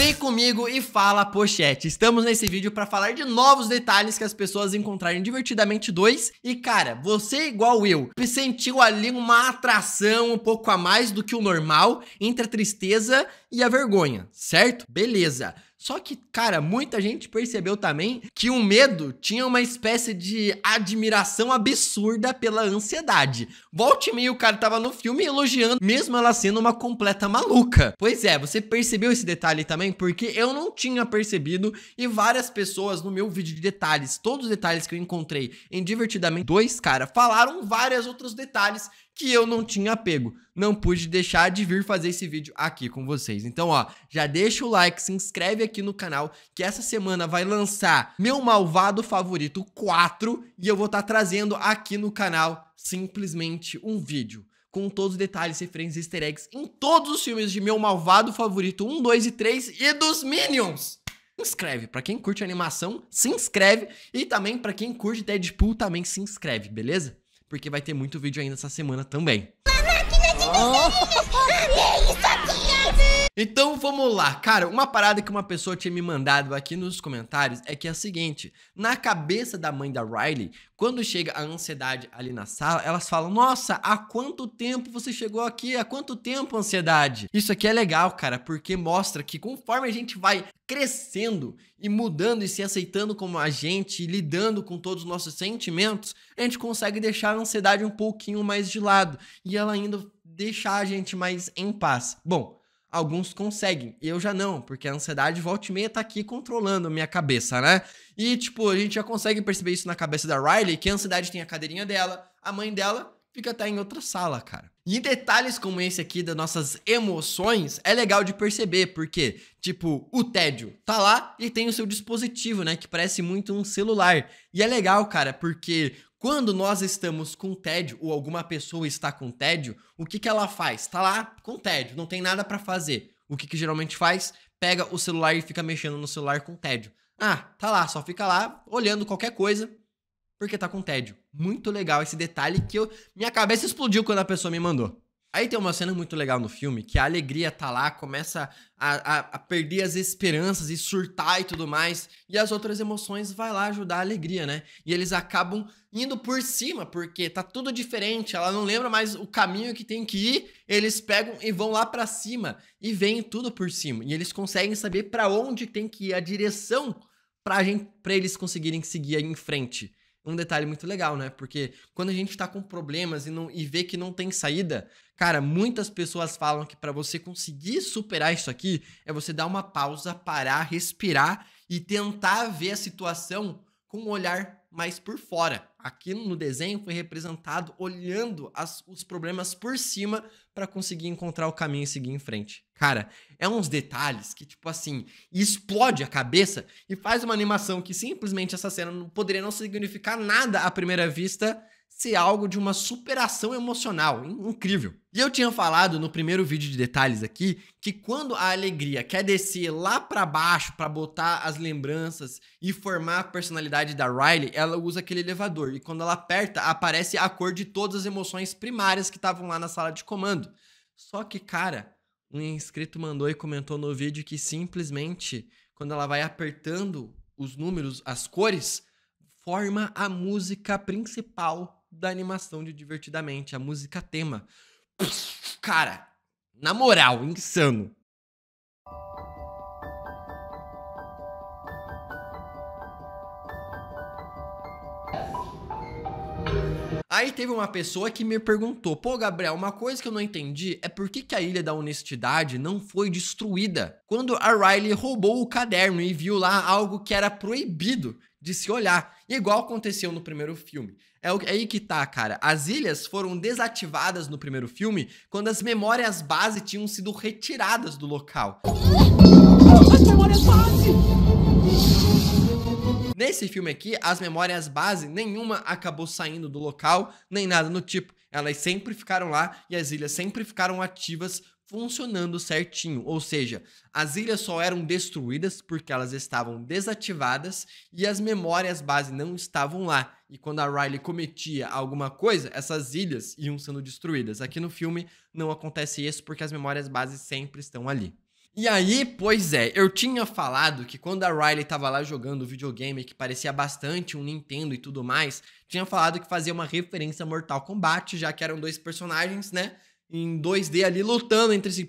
Vem comigo e fala, pochete. Estamos nesse vídeo para falar de novos detalhes que as pessoas encontrarem divertidamente dois. E cara, você é igual eu, sentiu ali uma atração um pouco a mais do que o normal entre a tristeza e a vergonha, certo? Beleza. Só que, cara, muita gente percebeu também que o medo tinha uma espécie de admiração absurda pela ansiedade. Volte e meio, o cara tava no filme elogiando, mesmo ela sendo uma completa maluca. Pois é, você percebeu esse detalhe também? Porque eu não tinha percebido e várias pessoas no meu vídeo de detalhes, todos os detalhes que eu encontrei em Divertidamente 2, cara, falaram vários outros detalhes que eu não tinha apego. Não pude deixar de vir fazer esse vídeo aqui com vocês. Então, ó, já deixa o like, se inscreve aqui no canal, que essa semana vai lançar meu malvado favorito 4 e eu vou estar tá trazendo aqui no canal simplesmente um vídeo com todos os detalhes, referências e easter eggs em todos os filmes de meu malvado favorito 1, 2 e 3 e dos Minions inscreve. Para quem curte animação, se inscreve. E também para quem curte Deadpool, também se inscreve, beleza? porque vai ter muito vídeo ainda essa semana também. Então vamos lá, cara. Uma parada que uma pessoa tinha me mandado aqui nos comentários é que é a seguinte: na cabeça da mãe da Riley, quando chega a ansiedade ali na sala, elas falam: Nossa, há quanto tempo você chegou aqui? Há quanto tempo ansiedade? Isso aqui é legal, cara, porque mostra que conforme a gente vai crescendo e mudando e se aceitando como a gente, lidando com todos os nossos sentimentos, a gente consegue deixar a ansiedade um pouquinho mais de lado. E ela ainda deixar a gente mais em paz. Bom, alguns conseguem, eu já não, porque a ansiedade volta e meia tá aqui controlando a minha cabeça, né? E, tipo, a gente já consegue perceber isso na cabeça da Riley, que a ansiedade tem a cadeirinha dela, a mãe dela fica até em outra sala, cara. E detalhes como esse aqui das nossas emoções é legal de perceber, porque, tipo, o tédio tá lá e tem o seu dispositivo, né? Que parece muito um celular. E é legal, cara, porque quando nós estamos com tédio ou alguma pessoa está com tédio, o que, que ela faz? Está lá com tédio, não tem nada para fazer. O que, que geralmente faz? Pega o celular e fica mexendo no celular com tédio. Ah, tá lá, só fica lá olhando qualquer coisa porque tá com tédio. Muito legal esse detalhe que eu, minha cabeça explodiu quando a pessoa me mandou. Aí tem uma cena muito legal no filme que a alegria tá lá, começa a, a, a, perder as esperanças e surtar e tudo mais, e as outras emoções vai lá ajudar a alegria, né? E eles acabam indo por cima, porque tá tudo diferente, ela não lembra mais o caminho que tem que ir, eles pegam e vão lá para cima e vem tudo por cima, e eles conseguem saber para onde tem que ir a direção pra gente, para eles conseguirem seguir em frente um detalhe muito legal, né? Porque quando a gente tá com problemas e, não, e vê que não tem saída, cara, muitas pessoas falam que para você conseguir superar isso aqui é você dar uma pausa, parar, respirar e tentar ver a situação com um olhar mas por fora. Aqui no desenho foi representado olhando as, os problemas por cima para conseguir encontrar o caminho e seguir em frente. Cara, é uns detalhes que, tipo assim, explode a cabeça e faz uma animação que simplesmente essa cena não poderia não significar nada à primeira vista ser algo de uma superação emocional. Incrível. E eu tinha falado no primeiro vídeo de detalhes aqui que quando a alegria quer descer lá para baixo para botar as lembranças e formar a personalidade da Riley, ela usa aquele elevador e quando ela aperta aparece a cor de todas as emoções primárias que estavam lá na sala de comando. Só que, cara, um inscrito mandou e comentou no vídeo que simplesmente quando ela vai apertando os números, as cores, forma a música principal da animação de Divertidamente, a música tema. Cara, na moral, insano. Aí teve uma pessoa que me perguntou: pô, Gabriel, uma coisa que eu não entendi é por que, que a Ilha da Honestidade não foi destruída quando a Riley roubou o caderno e viu lá algo que era proibido de se olhar, igual aconteceu no primeiro filme. É, é, aí que tá, cara. As ilhas foram desativadas no primeiro filme quando as memórias base tinham sido retiradas do local. As memórias base! Nesse filme aqui, as memórias base, nenhuma acabou saindo do local, nem nada no tipo. Elas sempre ficaram lá e as ilhas sempre ficaram ativas funcionando certinho, ou seja, as ilhas só eram destruídas porque elas estavam desativadas e as memórias base não estavam lá. E quando a Riley cometia alguma coisa, essas ilhas iam sendo destruídas. Aqui no filme não acontece isso porque as memórias base sempre estão ali. E aí, pois é, eu tinha falado que quando a Riley tava lá jogando o videogame que parecia bastante um Nintendo e tudo mais, tinha falado que fazia uma referência a Mortal Kombat, já que eram dois personagens, né? em 2D ali lutando entre si.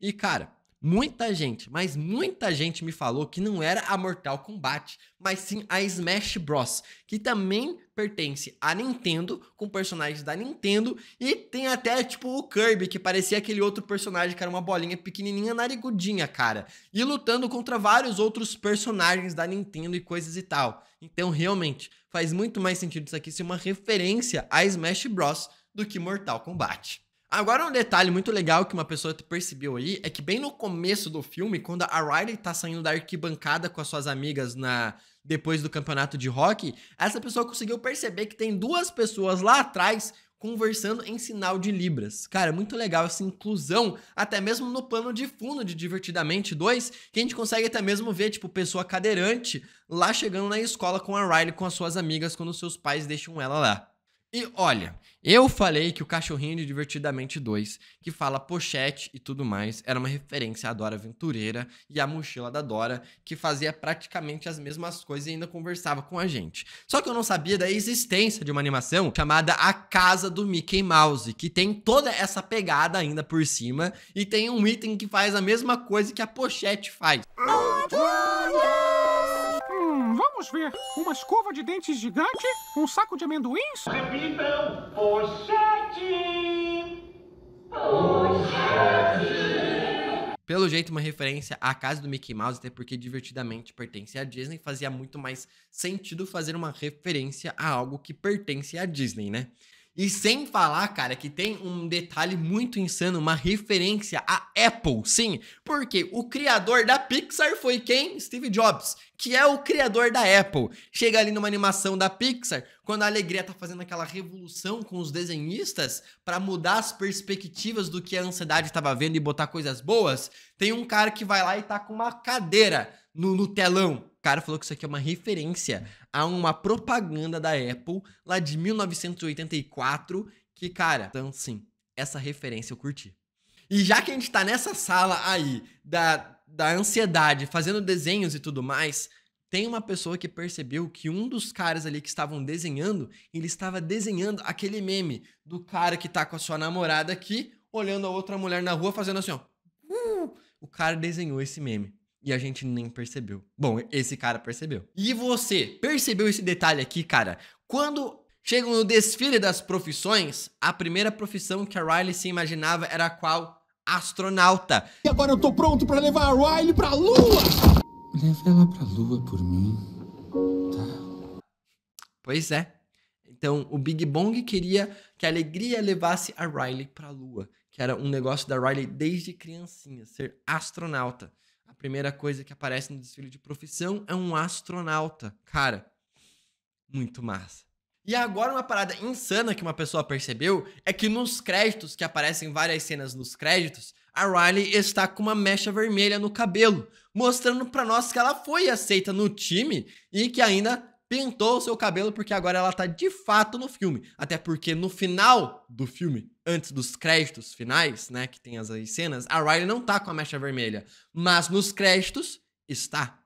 E cara, muita gente, mas muita gente me falou que não era a Mortal Kombat, mas sim a Smash Bros, que também pertence à Nintendo, com personagens da Nintendo, e tem até tipo o Kirby, que parecia aquele outro personagem que era uma bolinha pequenininha narigudinha, cara, e lutando contra vários outros personagens da Nintendo e coisas e tal. Então, realmente, faz muito mais sentido isso aqui ser uma referência a Smash Bros do que Mortal Kombat. Agora, um detalhe muito legal que uma pessoa percebeu aí é que, bem no começo do filme, quando a Riley tá saindo da arquibancada com as suas amigas na depois do campeonato de rock, essa pessoa conseguiu perceber que tem duas pessoas lá atrás conversando em sinal de Libras. Cara, muito legal essa inclusão, até mesmo no plano de fundo de Divertidamente 2, que a gente consegue até mesmo ver, tipo, pessoa cadeirante lá chegando na escola com a Riley, com as suas amigas, quando seus pais deixam ela lá. E olha, eu falei que o Cachorrinho de Divertidamente 2, que fala pochete e tudo mais, era uma referência à Dora Aventureira e à mochila da Dora, que fazia praticamente as mesmas coisas e ainda conversava com a gente. Só que eu não sabia da existência de uma animação chamada A Casa do Mickey Mouse, que tem toda essa pegada ainda por cima e tem um item que faz a mesma coisa que a pochete faz vamos ver uma escova de dentes gigante, um saco de amendoins... Repitam, pochete! Pochete! Pelo jeito, uma referência à casa do Mickey Mouse, até porque divertidamente pertence à Disney, fazia muito mais sentido fazer uma referência a algo que pertence à Disney, né? E sem falar, cara, que tem um detalhe muito insano, uma referência à Apple, sim, porque o criador da Pixar foi quem? Steve Jobs, que é o criador da Apple. Chega ali numa animação da Pixar, quando a Alegria tá fazendo aquela revolução com os desenhistas para mudar as perspectivas do que a ansiedade estava vendo e botar coisas boas, tem um cara que vai lá e tá com uma cadeira no, no telão. O cara falou que isso aqui é uma referência a uma propaganda da Apple lá de 1984. Que, cara, então sim, essa referência eu curti. E já que a gente tá nessa sala aí da, da ansiedade, fazendo desenhos e tudo mais, tem uma pessoa que percebeu que um dos caras ali que estavam desenhando, ele estava desenhando aquele meme do cara que tá com a sua namorada aqui, olhando a outra mulher na rua, fazendo assim, ó. Uh! O cara desenhou esse meme e a gente nem percebeu. Bom, esse cara percebeu. E você percebeu esse detalhe aqui, cara? Quando chegam no desfile das profissões, a primeira profissão que a Riley se imaginava era qual? Astronauta. E agora eu tô pronto para levar a Riley pra lua! Leva ela pra lua por mim, tá? Pois é. Então, o Big Bong queria que a alegria levasse a Riley pra lua, que era um negócio da Riley desde criancinha, ser astronauta. A primeira coisa que aparece no desfile de profissão é um astronauta. Cara, muito massa. E agora uma parada insana que uma pessoa percebeu é que nos créditos, que aparecem várias cenas nos créditos, a Riley está com uma mecha vermelha no cabelo, mostrando para nós que ela foi aceita no time e que ainda pintou o seu cabelo porque agora ela tá de fato no filme. Até porque no final do filme, antes dos créditos finais, né, que tem as, as cenas, a Riley não tá com a mecha vermelha, mas nos créditos está.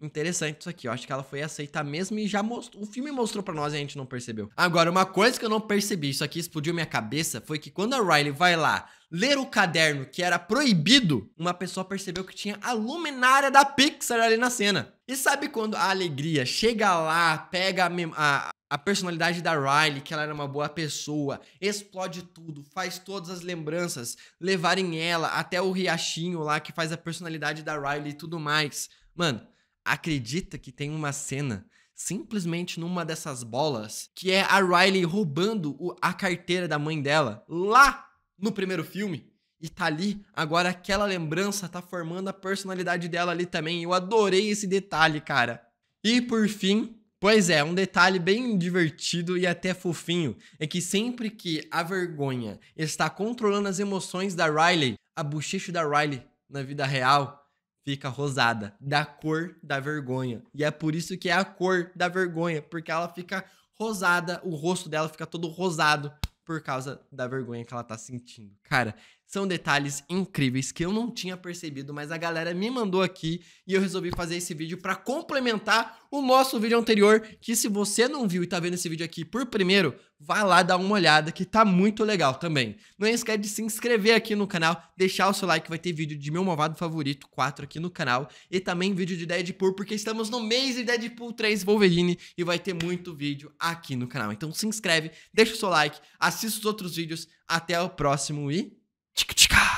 Interessante isso aqui, eu acho que ela foi aceita mesmo e já mostrou, o filme mostrou para nós e a gente não percebeu. Agora, uma coisa que eu não percebi, isso aqui explodiu minha cabeça, foi que quando a Riley vai lá ler o caderno, que era proibido, uma pessoa percebeu que tinha a luminária da Pixar ali na cena. E sabe quando a alegria chega lá, pega a, a, a personalidade da Riley, que ela era uma boa pessoa, explode tudo, faz todas as lembranças levarem ela até o riachinho lá que faz a personalidade da Riley e tudo mais. Mano, acredita que tem uma cena simplesmente numa dessas bolas que é a Riley roubando a carteira da mãe dela lá no primeiro filme. E tá ali, agora aquela lembrança tá formando a personalidade dela ali também. Eu adorei esse detalhe, cara. E por fim, pois é, um detalhe bem divertido e até fofinho é que sempre que a vergonha está controlando as emoções da Riley, a bochecha da Riley na vida real fica rosada, da cor da vergonha. E é por isso que é a cor da vergonha, porque ela fica rosada, o rosto dela fica todo rosado por causa da vergonha que ela tá sentindo. Cara, são detalhes incríveis que eu não tinha percebido, mas a galera me mandou aqui e eu resolvi fazer esse vídeo para complementar o nosso vídeo anterior, que se você não viu e tá vendo esse vídeo aqui por primeiro, vai lá dar uma olhada que tá muito legal também. Não esquece de se inscrever aqui no canal, deixar o seu like, vai ter vídeo de meu malvado favorito 4 aqui no canal e também vídeo de Deadpool, porque estamos no mês de Deadpool 3 Wolverine e vai ter muito vídeo aqui no canal. Então se inscreve, deixa o seu like, assista os outros vídeos, até o próximo e チクチカ